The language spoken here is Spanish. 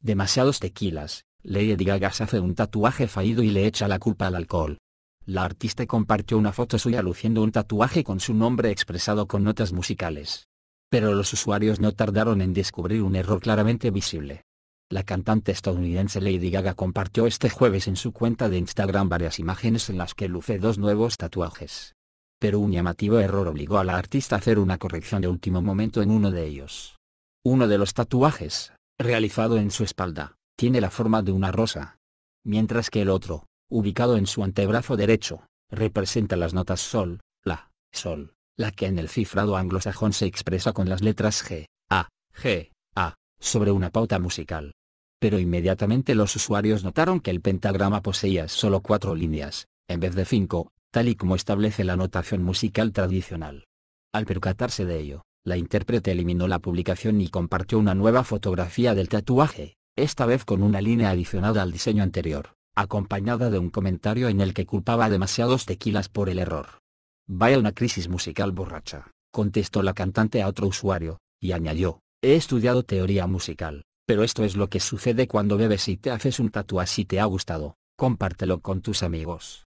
demasiados tequilas, Lady Gaga se hace un tatuaje fallido y le echa la culpa al alcohol. La artista compartió una foto suya luciendo un tatuaje con su nombre expresado con notas musicales. Pero los usuarios no tardaron en descubrir un error claramente visible. La cantante estadounidense Lady Gaga compartió este jueves en su cuenta de Instagram varias imágenes en las que luce dos nuevos tatuajes. Pero un llamativo error obligó a la artista a hacer una corrección de último momento en uno de ellos. Uno de los tatuajes, realizado en su espalda, tiene la forma de una rosa. Mientras que el otro, ubicado en su antebrazo derecho, representa las notas sol, la, sol, la que en el cifrado anglosajón se expresa con las letras G, A, G, A, sobre una pauta musical. Pero inmediatamente los usuarios notaron que el pentagrama poseía solo cuatro líneas, en vez de cinco, tal y como establece la notación musical tradicional. Al percatarse de ello, la intérprete eliminó la publicación y compartió una nueva fotografía del tatuaje, esta vez con una línea adicionada al diseño anterior, acompañada de un comentario en el que culpaba demasiados tequilas por el error. Vaya una crisis musical borracha, contestó la cantante a otro usuario, y añadió, he estudiado teoría musical, pero esto es lo que sucede cuando bebes y te haces un tatuaje si te ha gustado, compártelo con tus amigos.